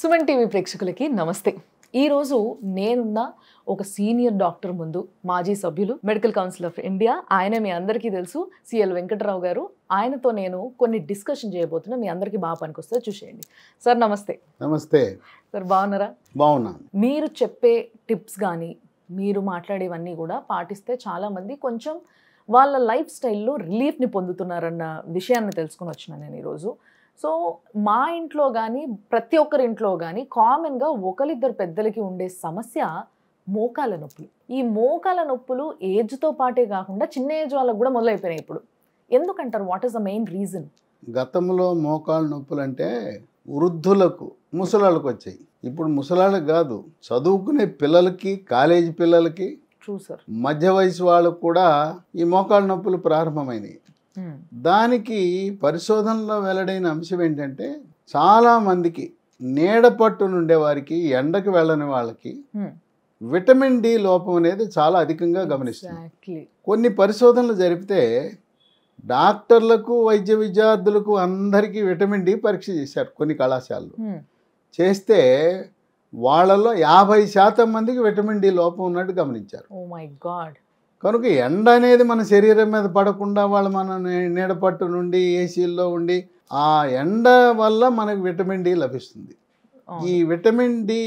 Suman TV ప్రేక్షకులకి నమస్తే ఈరోజు నేనున్న ఒక సీనియర్ డాక్టర్ ముందు మాజీ సభ్యులు మెడికల్ కౌన్సిల్ ఆఫ్ ఇండియా ఆయన మీ అందరికీ తెలుసు సిఎల్ వెంకటరావు గారు ఆయనతో నేను కొన్ని డిస్కషన్ చేయబోతున్నా మీ అందరికీ బాగా పనికొస్తే చూసేయండి సార్ నమస్తే నమస్తే సార్ బాగున్నారా బాగున్నా మీరు చెప్పే టిప్స్ కానీ మీరు మాట్లాడేవన్నీ కూడా పాటిస్తే చాలామంది కొంచెం వాళ్ళ లైఫ్ స్టైల్లో రిలీఫ్ని పొందుతున్నారన్న విషయాన్ని తెలుసుకుని వచ్చినా నేను ఈరోజు సో మా ఇంట్లో కానీ ప్రతి ఒక్కరి ఇంట్లో కానీ కామన్గా ఒకరిద్దరు పెద్దలకి ఉండే సమస్య మోకాల నొప్పులు ఈ మోకాల నొప్పులు ఏజ్తో పాటే కాకుండా చిన్న ఏజ్ వాళ్ళకు కూడా మొదలైపోయినాయి ఇప్పుడు ఎందుకంటారు what is the main reason గతంలో మోకాలు నొప్పులు అంటే వృద్ధులకు ముసలాళ్ళకు వచ్చాయి ఇప్పుడు ముసలాళ్ళకి కాదు చదువుకునే పిల్లలకి కాలేజీ పిల్లలకి చూసారు మధ్య వయసు వాళ్ళకు కూడా ఈ మోకాళ్ళ నొప్పులు ప్రారంభమైనవి దానికి పరిశోధనలో వెల్లడైన అంశం ఏంటంటే చాలామందికి నీడ పట్టునుండే వారికి ఎండకు వెళ్ళని వాళ్ళకి విటమిన్ డి లోపం అనేది చాలా అధికంగా గమనిస్తుంది కొన్ని పరిశోధనలు జరిపితే డాక్టర్లకు వైద్య విద్యార్థులకు అందరికీ విటమిన్ డి పరీక్ష చేశారు కొన్ని కళాశాలలు చేస్తే వాళ్ళలో యాభై శాతం మందికి విటమిన్ డి లోపం ఉన్నట్టు గమనించారు కనుక ఎండ అనేది మన శరీరం మీద పడకుండా వాళ్ళు మన నీడపట్టు నుండి ఏసీల్లో ఉండి ఆ ఎండ వల్ల మనకు విటమిన్ డి లభిస్తుంది ఈ విటమిన్ డి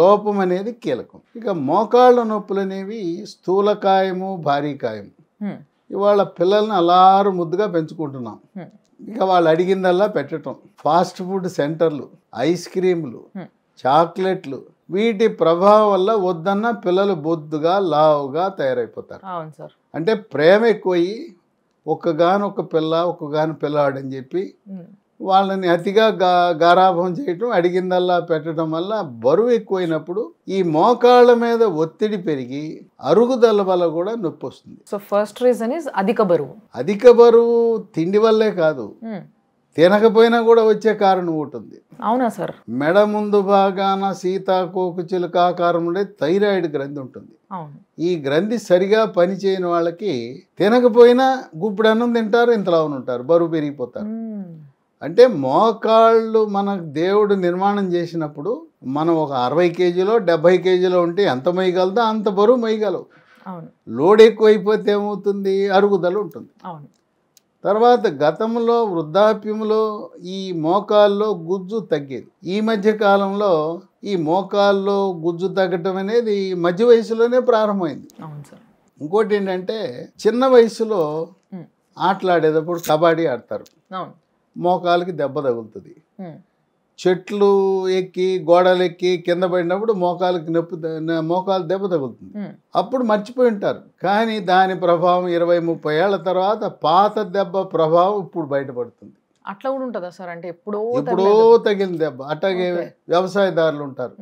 లోపం అనేది కీలకం ఇక మోకాళ్ళ నొప్పులు అనేవి స్థూలకాయము కాయము ఇవాళ పిల్లల్ని అలారు ముద్దుగా పెంచుకుంటున్నాం ఇక వాళ్ళు అడిగిందల్లా పెట్టడం ఫాస్ట్ ఫుడ్ సెంటర్లు ఐస్ క్రీములు చాక్లెట్లు వీటి ప్రభావం వల్ల వద్దన్న పిల్లలు బొద్దుగా లావుగా తయారైపోతారు అంటే ప్రేమ ఎక్కువయ్యి ఒక్కగానొక్క పిల్ల ఒక్కగాను పిల్లవాడని చెప్పి వాళ్ళని అతిగా గా గారాభం చేయటం అడిగిందల్లా పెట్టడం వల్ల బరువు ఎక్కువైనప్పుడు ఈ మోకాళ్ళ మీద ఒత్తిడి పెరిగి అరుగుదల వల్ల కూడా నొప్పి వస్తుంది సో ఫస్ట్ రీజన్ ఇస్ అధిక బరువు అధిక బరువు తిండి వల్లే కాదు తినకపోయినా కూడా వచ్చే కారణం ఒకటి ఉంది అవునా సార్ మెడ ముందు భాగాన సీతాకోకు చిలుక ఆకారం ఉండే థైరాయిడ్ గ్రంథి ఉంటుంది ఈ గ్రంథి సరిగా పనిచేయని వాళ్ళకి తినకపోయినా గుప్పుడు అన్నం తింటారు ఇంతలావును ఉంటారు బరువు పెరిగిపోతారు అంటే మోకాళ్ళు మన దేవుడు నిర్మాణం చేసినప్పుడు మనం ఒక అరవై కేజీలో డెబ్బై కేజీలో ఉంటే ఎంత మొయ్యగలదో అంత బరువు మొయ్యగలవు లోడ్ ఎక్కువైపోతే ఏమవుతుంది అరుగుదల ఉంటుంది తర్వాత గతంలో వృద్ధాప్యంలో ఈ మోకాల్లో గుజ్జు తగ్గేది ఈ మధ్య కాలంలో ఈ మోకాల్లో గుజ్జు తగ్గటం అనేది మధ్య వయసులోనే ప్రారంభమైంది ఇంకోటి ఏంటంటే చిన్న వయసులో ఆటలాడేటప్పుడు కబడ్డీ ఆడతారు మోకాలకి దెబ్బ తగులుతుంది చెట్లు ఎక్కి గోడలు ఎక్కి కింద పడినప్పుడు మోకాలకు నొప్పి మోకాలు దెబ్బ తగులుతుంది అప్పుడు మర్చిపోయి ఉంటారు కానీ దాని ప్రభావం ఇరవై ముప్పై ఏళ్ళ తర్వాత పాత దెబ్బ ప్రభావం ఇప్పుడు బయటపడుతుంది అట్లా కూడా ఉంటుందా సార్ అంటే ఎప్పుడో ఎప్పుడో తగిలిన దెబ్బ అట్లాగే వ్యవసాయదారులు ఉంటారు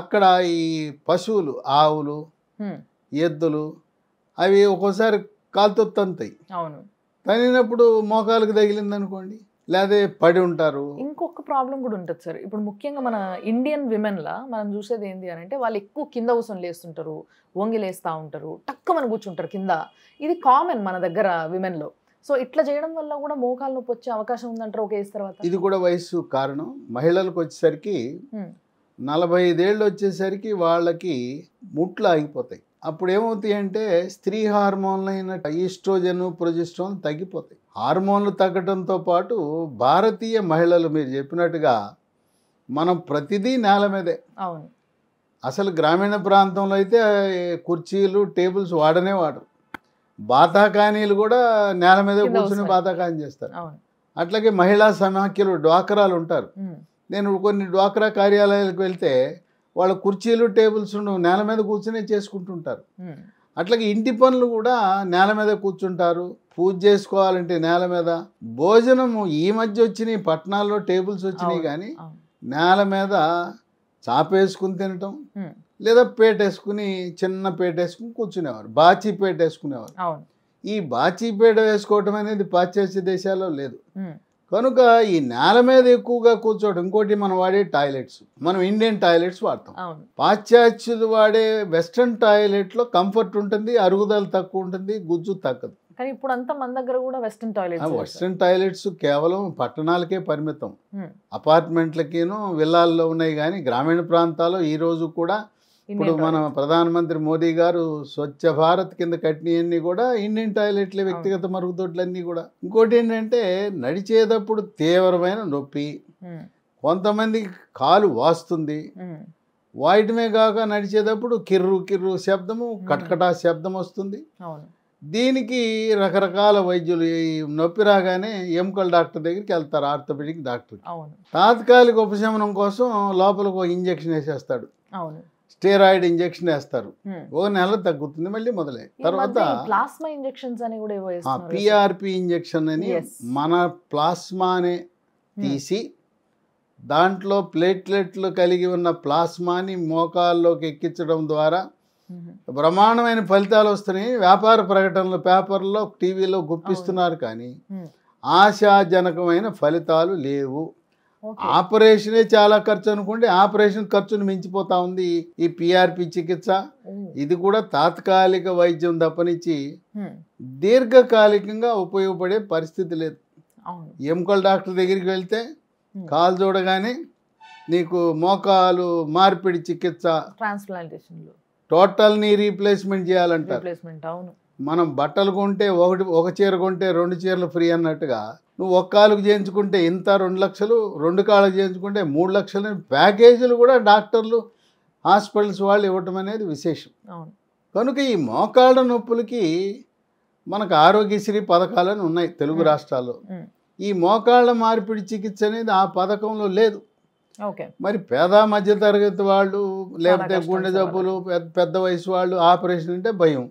అక్కడ ఈ పశువులు ఆవులు ఎద్దులు అవి ఒక్కోసారి కాలుతొత్తంతాయి తంతాయి అవును తనినప్పుడు మోకాలకు తగిలింది అనుకోండి లేదా పడి ఉంటారు ఇంకొక ప్రాబ్లం కూడా ఉంటుంది సార్ ఇప్పుడు ముఖ్యంగా మన ఇండియన్ లా మనం చూసేది ఏంటి అని అంటే వాళ్ళు ఎక్కువ కింద కూర్చొని లేస్తుంటారు వంగి లేస్తూ ఉంటారు టక్కమని కూర్చుంటారు కింద ఇది కామన్ మన దగ్గర విమెన్లో సో ఇట్లా చేయడం వల్ల కూడా మోకాలు నొప్పి వచ్చే అవకాశం ఉందంటారు ఒక ఏజ్ తర్వాత ఇది కూడా వయసు కారణం మహిళలకు వచ్చేసరికి నలభై ఐదేళ్ళు వచ్చేసరికి వాళ్ళకి ముట్లు ఆగిపోతాయి అప్పుడు ఏమవుతాయి అంటే స్త్రీ హార్మోన్లైన ఈస్ట్రోజన్ ప్రొజెస్ట్రోన్ తగ్గిపోతాయి హార్మోన్లు తగ్గడంతో పాటు భారతీయ మహిళలు మీరు చెప్పినట్టుగా మనం ప్రతిదీ నేల మీదే అసలు గ్రామీణ ప్రాంతంలో అయితే కుర్చీలు టేబుల్స్ వాడనే వాడరు బాతాకానీలు కూడా నేల మీద కూర్చుని బాతాకాని చేస్తారు అట్లాగే మహిళా సమాఖ్యలు డ్వాక్రాలు ఉంటారు నేను కొన్ని డ్వాక్రా కార్యాలయాలకు వెళ్తే వాళ్ళ కుర్చీలు టేబుల్స్ నేల మీద కూర్చునే చేసుకుంటుంటారు అట్లాగే ఇంటి పనులు కూడా నేల మీద కూర్చుంటారు పూజ చేసుకోవాలంటే నేల మీద భోజనము ఈ మధ్య వచ్చినాయి పట్టణాల్లో టేబుల్స్ వచ్చినాయి కానీ నేల మీద చాపేసుకుని తినటం లేదా పేటేసుకుని చిన్న పేటేసుకుని కూర్చునేవారు బాచీ వేసుకునేవారు ఈ బాచీ పేట వేసుకోవటం అనేది పాశ్చాత్య దేశాల్లో లేదు కనుక ఈ నేల మీద ఎక్కువగా కూర్చోవడం ఇంకోటి మనం వాడే టాయిలెట్స్ మనం ఇండియన్ టాయిలెట్స్ వాడతాం పాశ్చాత్యులు వాడే వెస్ట్రన్ టాయిలెట్లో కంఫర్ట్ ఉంటుంది అరుగుదల తక్కువ ఉంటుంది గుజ్జు తగ్గదు కానీ ఇప్పుడు అంత మన దగ్గర కూడా వెస్ట్రన్ టాయిలెట్స్ వెస్ట్రన్ టాయిలెట్స్ కేవలం పట్టణాలకే పరిమితం అపార్ట్మెంట్లకేను విల్లాల్లో ఉన్నాయి కానీ గ్రామీణ ప్రాంతాల్లో ఈ రోజు కూడా ఇప్పుడు మన ప్రధానమంత్రి మోదీ గారు స్వచ్ఛ భారత్ కింద కట్టినవన్నీ కూడా ఇండియన్ టాయిలెట్లే వ్యక్తిగత మరుగుదొడ్లన్నీ కూడా ఇంకోటి ఏంటంటే నడిచేటప్పుడు తీవ్రమైన నొప్పి కొంతమంది కాలు వాస్తుంది వాయిటమే కాక నడిచేటప్పుడు కిర్రు కిర్రు శబ్దము కటకటా శబ్దం వస్తుంది దీనికి రకరకాల వైద్యులు నొప్పి రాగానే ఎముకల డాక్టర్ దగ్గరికి వెళ్తారు ఆర్థోపెడిక్ డాక్టర్ తాత్కాలిక ఉపశమనం కోసం లోపలకు ఇంజెక్షన్ వేసేస్తాడు స్టెరాయిడ్ ఇంజక్షన్ వేస్తారు ఒక నెల తగ్గుతుంది మళ్ళీ మొదలై తర్వాత ప్లాస్మా ఇంజెక్షన్స్ అని కూడా పిఆర్పి ఇంజెక్షన్ అని మన ప్లాస్మానే తీసి దాంట్లో ప్లేట్లెట్లు కలిగి ఉన్న ప్లాస్మాని మోకాల్లోకి ఎక్కించడం ద్వారా Mm-hmm. బ్రహ్మాండమైన ఫలితాలు వస్తున్నాయి వ్యాపార ప్రకటనలు పేపర్లో టీవీలో గుప్పిస్తున్నారు కానీ hmm. ఆశాజనకమైన ఫలితాలు లేవు ఆపరేషనే చాలా ఖర్చు అనుకోండి ఆపరేషన్ ఖర్చును మించిపోతా ఉంది ఈ పిఆర్పి చికిత్స ఇది కూడా తాత్కాలిక వైద్యం తప్పనిచ్చి hmm. దీర్ఘకాలికంగా ఉపయోగపడే పరిస్థితి లేదు ఎముకల డాక్టర్ దగ్గరికి వెళ్తే hmm. కాలు చూడగానే నీకు మోకాలు మార్పిడి చికిత్స ట్రాన్స్ప్లాంటేషన్లు టోటల్ని రీప్లేస్మెంట్ చేయాలంట రీప్లేస్మెంట్ అవును మనం బట్టలు కొంటే ఒకటి ఒక చీర కొంటే రెండు చీరలు ఫ్రీ అన్నట్టుగా నువ్వు ఒక్క కాలుకు చేయించుకుంటే ఇంత రెండు లక్షలు రెండు కాళ్ళకు చేయించుకుంటే మూడు లక్షలు ప్యాకేజీలు కూడా డాక్టర్లు హాస్పిటల్స్ వాళ్ళు ఇవ్వటం అనేది విశేషం కనుక ఈ మోకాళ్ళ నొప్పులకి మనకు ఆరోగ్యశ్రీ పథకాలు ఉన్నాయి తెలుగు రాష్ట్రాల్లో ఈ మోకాళ్ళ మార్పిడి చికిత్స అనేది ఆ పథకంలో లేదు మరి పేద మధ్యతరగతి వాళ్ళు లేకపోతే గుండె జబ్బులు పెద్ద వయసు వాళ్ళు ఆపరేషన్ అంటే భయం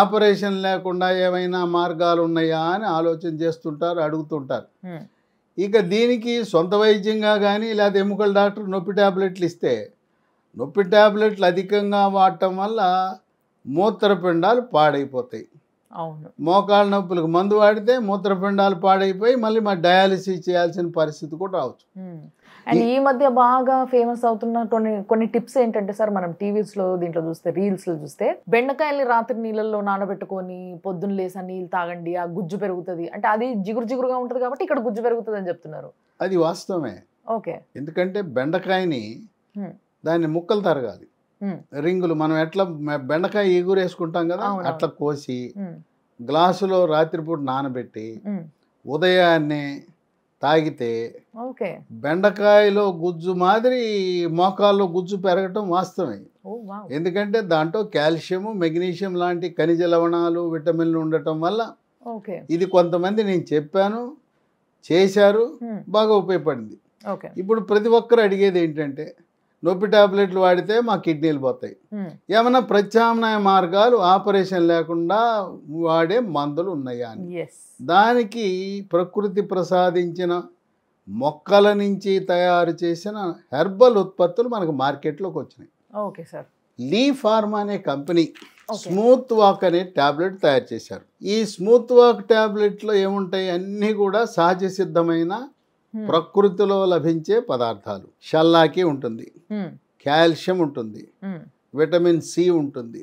ఆపరేషన్ లేకుండా ఏమైనా మార్గాలు ఉన్నాయా అని ఆలోచన చేస్తుంటారు అడుగుతుంటారు ఇక దీనికి సొంత వైద్యంగా కానీ లేదా ఎముకల డాక్టర్ నొప్పి ట్యాబ్లెట్లు ఇస్తే నొప్పి ట్యాబ్లెట్లు అధికంగా వాడటం వల్ల మూత్రపిండాలు పాడైపోతాయి మోకాళ్ళ నొప్పులకు మందు వాడితే మూత్రపిండాలు పాడైపోయి మళ్ళీ మా డయాలసిస్ చేయాల్సిన పరిస్థితి కూడా రావచ్చు అండ్ ఈ మధ్య బాగా ఫేమస్ అవుతున్న కొన్ని కొన్ని టిప్స్ ఏంటంటే సార్ మనం టీవీస్ లో దీంట్లో చూస్తే రీల్స్ లో చూస్తే బెండకాయల్ని రాత్రి నీళ్ళల్లో నానబెట్టుకొని పొద్దున్న లేసా నీళ్ళు తాగండి ఆ గుజ్జు పెరుగుతుంది అంటే అది జిగురు జిగురుగా ఉంటుంది కాబట్టి ఇక్కడ గుజ్జు పెరుగుతుంది అని చెప్తున్నారు అది వాస్తవమే ఓకే ఎందుకంటే బెండకాయని దాన్ని ముక్కలు తరగాలి రింగులు మనం ఎట్లా బెండకాయ ఎగురు వేసుకుంటాం కదా అట్లా కోసి గ్లాసులో రాత్రిపూట నానబెట్టి ఉదయాన్నే తాగితే ఓకే బెండకాయలో గుజ్జు మాదిరి మోకాల్లో గుజ్జు పెరగటం వాస్తవమే ఎందుకంటే దాంట్లో కాల్షియం మెగ్నీషియం లాంటి ఖనిజ లవణాలు విటమిన్లు ఉండటం వల్ల ఇది కొంతమంది నేను చెప్పాను చేశారు బాగా ఉపయోగపడింది ఇప్పుడు ప్రతి ఒక్కరు అడిగేది ఏంటంటే నొప్పి ట్యాబ్లెట్లు వాడితే మా కిడ్నీలు పోతాయి ఏమైనా ప్రత్యామ్నాయ మార్గాలు ఆపరేషన్ లేకుండా వాడే మందులు ఉన్నాయా అని దానికి ప్రకృతి ప్రసాదించిన మొక్కల నుంచి తయారు చేసిన హెర్బల్ ఉత్పత్తులు మనకు మార్కెట్లోకి వచ్చినాయి ఓకే సార్ లీ ఫార్మ్ అనే కంపెనీ స్మూత్ వాక్ అనే ట్యాబ్లెట్ తయారు చేశారు ఈ స్మూత్ వాక్ ట్యాబ్లెట్లో ఏముంటాయి అన్నీ కూడా సహజ సిద్ధమైన Hmm. ప్రకృతిలో లభించే పదార్థాలు షల్లాకి ఉంటుంది hmm. కాల్షియం ఉంటుంది hmm. విటమిన్ సి ఉంటుంది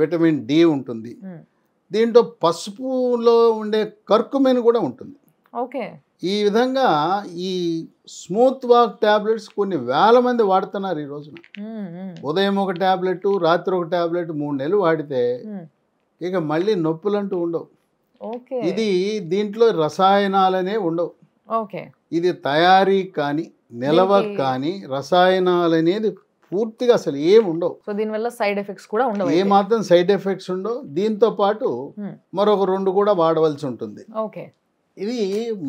విటమిన్ డి ఉంటుంది దీంట్లో పసుపులో ఉండే కర్కుమిన్ కూడా ఉంటుంది ఓకే ఈ విధంగా ఈ స్మూత్ వాక్ ట్యాబ్లెట్స్ కొన్ని వేల మంది వాడుతున్నారు ఈ రోజున ఉదయం ఒక ట్యాబ్లెట్ రాత్రి ఒక ట్యాబ్లెట్ మూడు నెలలు వాడితే ఇక మళ్ళీ నొప్పులంటూ ఉండవు ఇది దీంట్లో రసాయనాలనే ఉండవు ఇది తయారీ కానీ నిలవ కానీ రసాయనాలు అనేది పూర్తిగా అసలు ఏమి ఉండవు సో దీనివల్ల సైడ్ ఎఫెక్ట్స్ కూడా ఉండవు ఏ మాత్రం సైడ్ ఎఫెక్ట్స్ ఉండవు దీంతో పాటు మరొక రెండు కూడా వాడవలసి ఉంటుంది ఓకే ఇది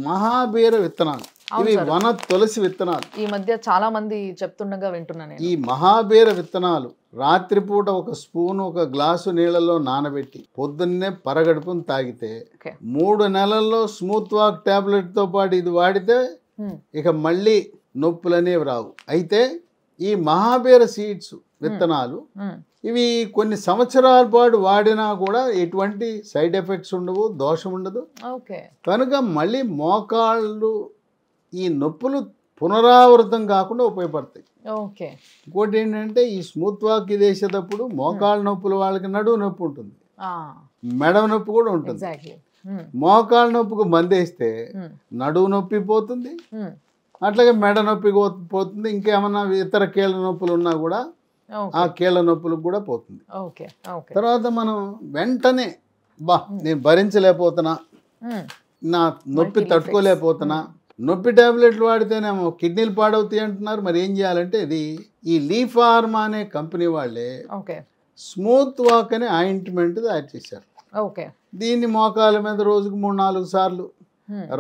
మహాబీర విత్తనాలు ఇవి వన తులసి విత్తనాలు ఈ మధ్య చాలా మంది చెప్తుండగా వింటున్నాను ఈ మహాబీర విత్తనాలు రాత్రిపూట ఒక స్పూన్ ఒక గ్లాసు నీళ్ళలో నానబెట్టి పొద్దున్నే పరగడుపును తాగితే మూడు నెలల్లో స్మూత్ వాక్ టాబ్లెట్ తో పాటు ఇది వాడితే ఇక మళ్ళీ నొప్పులనేవి రావు అయితే ఈ మహాబీర సీడ్స్ విత్తనాలు ఇవి కొన్ని సంవత్సరాల పాటు వాడినా కూడా ఎటువంటి సైడ్ ఎఫెక్ట్స్ ఉండవు దోషం ఉండదు కనుక మళ్ళీ మోకాళ్ళు ఈ నొప్పులు పునరావృతం కాకుండా ఉపయోగపడతాయి ఓకే ఇంకోటి ఏంటంటే ఈ స్మూత్ వాక్ చేసేటప్పుడు మోకాళ్ళ hmm. నొప్పుల వాళ్ళకి నడువు నొప్పి ఉంటుంది మెడ నొప్పి కూడా ఉంటుంది hmm. మోకాళ్ళ నొప్పికి మందేస్తే hmm. నడువు నొప్పి పోతుంది అట్లాగే మెడ నొప్పి పోతుంది ఇంకేమన్నా ఇతర కీళ్ళ నొప్పులు ఉన్నా కూడా ఆ కీళ్ళ నొప్పులకు కూడా పోతుంది తర్వాత మనం వెంటనే బా నేను భరించలేకపోతున్నా నా నొప్పి తట్టుకోలేకపోతున్నా నొప్పి ట్యాబ్లెట్లు వాడితేనేమో కిడ్నీలు పాడవుతాయి అంటున్నారు మరి ఏం చేయాలంటే ఇది ఈ లీఫార్మా అనే కంపెనీ వాళ్ళే స్మూత్ వాక్ అనే ఆయింట్మెంట్ తయారు చేశారు ఓకే దీన్ని మోకాల మీద రోజుకు మూడు నాలుగు సార్లు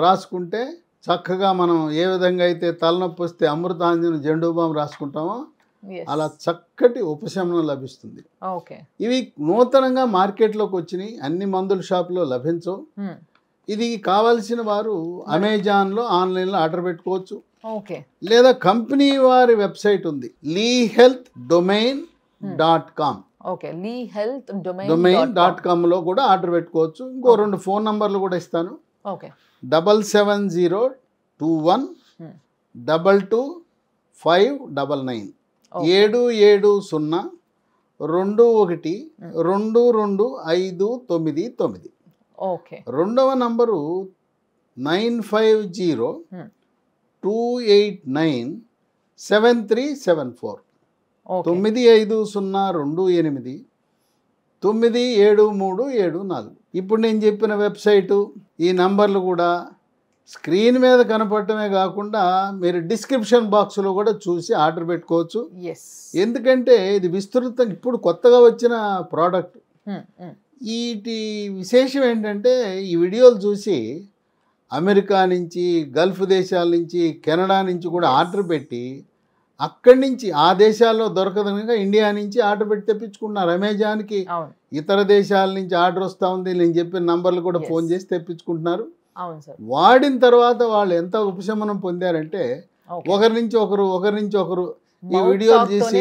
రాసుకుంటే చక్కగా మనం ఏ విధంగా అయితే తలనొప్పి వస్తే అమృతాంజన జెండూబాం రాసుకుంటామో అలా చక్కటి ఉపశమనం లభిస్తుంది ఇవి నూతనంగా మార్కెట్లోకి వచ్చినాయి అన్ని మందుల షాపులో లభించవు ఇది కావాల్సిన వారు అమెజాన్లో ఆన్లైన్లో ఆర్డర్ పెట్టుకోవచ్చు ఓకే లేదా కంపెనీ వారి వెబ్సైట్ ఉంది Lee Health Domain dot com okay Lee Health Domain dot కామ్లో కూడా ఆర్డర్ పెట్టుకోవచ్చు ఇంకో రెండు ఫోన్ నంబర్లు కూడా ఇస్తాను okay double seven zero two one double two five double nine ఏడు ఏడు సున్నా రెండు ఒకటి రెండు రెండు ఐదు తొమ్మిది తొమ్మిది ఓకే రెండవ number nine five zero hmm. Two eight nine seven three seven four తొమ్మిది ఐదు సున్నా రెండు ఎనిమిది తొమ్మిది ఏడు మూడు ఏడు నాలుగు ఇప్పుడు నేను చెప్పిన వెబ్సైటు ఈ నంబర్లు కూడా స్క్రీన్ మీద కనపడటమే కాకుండా మీరు డిస్క్రిప్షన్ బాక్స్లో కూడా చూసి ఆర్డర్ పెట్టుకోవచ్చు ఎందుకంటే ఇది విస్తృతంగా ఇప్పుడు కొత్తగా వచ్చిన ప్రోడక్ట్ hmm, hmm. వీటి విశేషం ఏంటంటే ఈ వీడియోలు చూసి అమెరికా నుంచి గల్ఫ్ దేశాల నుంచి కెనడా నుంచి కూడా ఆర్డర్ పెట్టి అక్కడి నుంచి ఆ దేశాల్లో దొరకదనగా ఇండియా నుంచి ఆర్డర్ పెట్టి తెప్పించుకున్నారు అమెజాన్కి ఇతర దేశాల నుంచి ఆర్డర్ వస్తూ ఉంది నేను చెప్పిన నంబర్లు కూడా ఫోన్ చేసి తెప్పించుకుంటున్నారు వాడిన తర్వాత వాళ్ళు ఎంత ఉపశమనం పొందారంటే ఒకరి నుంచి ఒకరు ఒకరి నుంచి ఒకరు ఈ వీడియోలు చూసి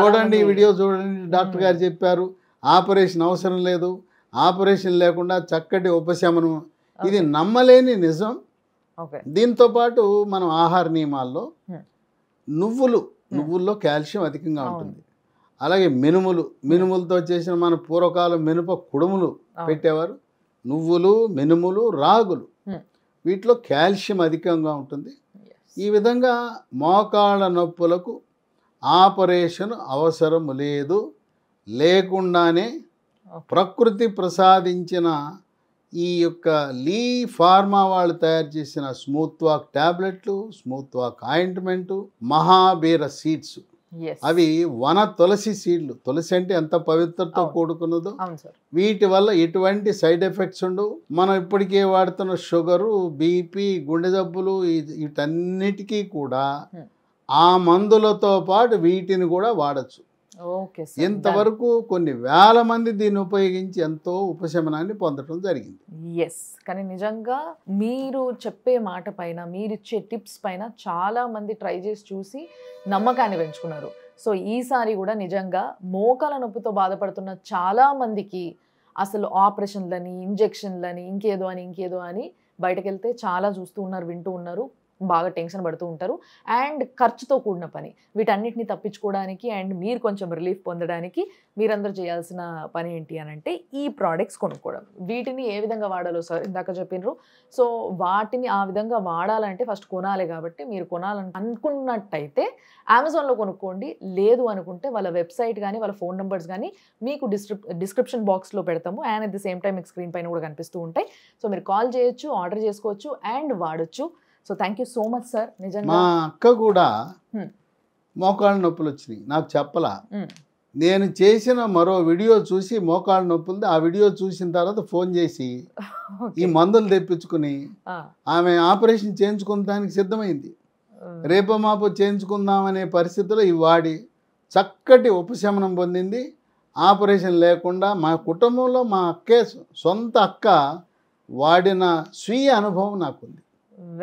చూడండి ఈ వీడియో చూడండి డాక్టర్ గారు చెప్పారు ఆపరేషన్ అవసరం లేదు ఆపరేషన్ లేకుండా చక్కటి ఉపశమనం ఇది నమ్మలేని నిజం దీంతో పాటు మనం ఆహార నియమాల్లో నువ్వులు నువ్వుల్లో కాల్షియం అధికంగా ఉంటుంది అలాగే మినుములు మినుములతో చేసిన మన పూర్వకాలం మినుప కుడుములు పెట్టేవారు నువ్వులు మినుములు రాగులు వీటిలో కాల్షియం అధికంగా ఉంటుంది ఈ విధంగా మోకాళ్ళ నొప్పులకు ఆపరేషన్ అవసరం లేదు లేకుండానే ప్రకృతి ప్రసాదించిన ఈ యొక్క లీ ఫార్మా వాళ్ళు తయారు చేసిన స్మూత్ వాక్ ట్యాబ్లెట్లు స్మూత్ వాక్ ఆయింట్మెంటు మహాబీర సీడ్స్ అవి వన తులసి సీడ్లు తులసి అంటే ఎంత పవిత్రతో కూడుకున్నదో వీటి వల్ల ఎటువంటి సైడ్ ఎఫెక్ట్స్ ఉండవు మనం ఇప్పటికే వాడుతున్న షుగరు బీపీ గుండె జబ్బులు వీటన్నిటికీ కూడా hmm. ఆ మందులతో పాటు వీటిని కూడా వాడచ్చు ఇంతవరకు కొన్ని వేల మంది దీన్ని ఉపయోగించి ఎంతో ఉపశమనాన్ని పొందడం జరిగింది ఎస్ కానీ నిజంగా మీరు చెప్పే మాట పైన మీరిచ్చే టిప్స్ పైన చాలా మంది ట్రై చేసి చూసి నమ్మకాన్ని పెంచుకున్నారు సో ఈసారి కూడా నిజంగా మోకాల నొప్పితో బాధపడుతున్న చాలా మందికి అసలు ఆపరేషన్లని ఇంజెక్షన్లని ఇంకేదో అని ఇంకేదో అని బయటకెళ్తే చాలా చూస్తూ ఉన్నారు వింటూ ఉన్నారు బాగా టెన్షన్ పడుతూ ఉంటారు అండ్ ఖర్చుతో కూడిన పని వీటన్నిటిని తప్పించుకోవడానికి అండ్ మీరు కొంచెం రిలీఫ్ పొందడానికి మీరందరూ చేయాల్సిన పని ఏంటి అని అంటే ఈ ప్రోడక్ట్స్ కొనుక్కోవడం వీటిని ఏ విధంగా వాడాలో సార్ ఇందాక చెప్పినారు సో వాటిని ఆ విధంగా వాడాలంటే ఫస్ట్ కొనాలి కాబట్టి మీరు కొనాలని అనుకున్నట్టయితే అమెజాన్లో కొనుక్కోండి లేదు అనుకుంటే వాళ్ళ వెబ్సైట్ కానీ వాళ్ళ ఫోన్ నెంబర్స్ కానీ మీకు డిస్క్రిప్ డిస్క్రిప్షన్ బాక్స్లో పెడతాము and at the same time మీకు స్క్రీన్ పైన కూడా కనిపిస్తూ ఉంటాయి సో మీరు కాల్ చేయొచ్చు ఆర్డర్ చేసుకోవచ్చు అండ్ వాడచ్చు so thank you so much sir నిజంగా మా అక్క కూడా hmm. మోకాళ్ళ నొప్పులు వచ్చినాయి నాకు చెప్పలా hmm. నేను చేసిన మరో వీడియో చూసి మోకాళ్ళ నొప్పులది ఆ వీడియో చూసిన తర్వాత ఫోన్ చేసి ఈ మందులు తెప్పించుకుని ఆమె ఆపరేషన్ చేయించుకోవడానికి సిద్ధమైంది uh. రేపమాపు మాపో చేయించుకుందామనే పరిస్థితిలో ఈ వాడి చక్కటి ఉపశమనం పొందింది ఆపరేషన్ లేకుండా మా కుటుంబంలో మా అక్కే సొంత అక్క వాడిన స్వీయ అనుభవం నాకుంది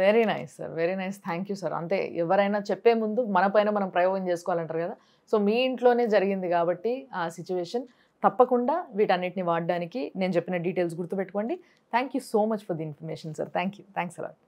very nice sir very nice thank you sir అంతే ఎవరైనా చెప్పే ముందు మన పైన మనం ప్రయోగం చేసుకోవాలంటారు కదా సో మీ ఇంట్లోనే జరిగింది కాబట్టి ఆ సిచ్యువేషన్ తప్పకుండా వీటన్నిటిని వాడడానికి నేను చెప్పిన డీటెయిల్స్ గుర్తుపెట్టుకోండి thank you so much for the information sir thank you thanks allot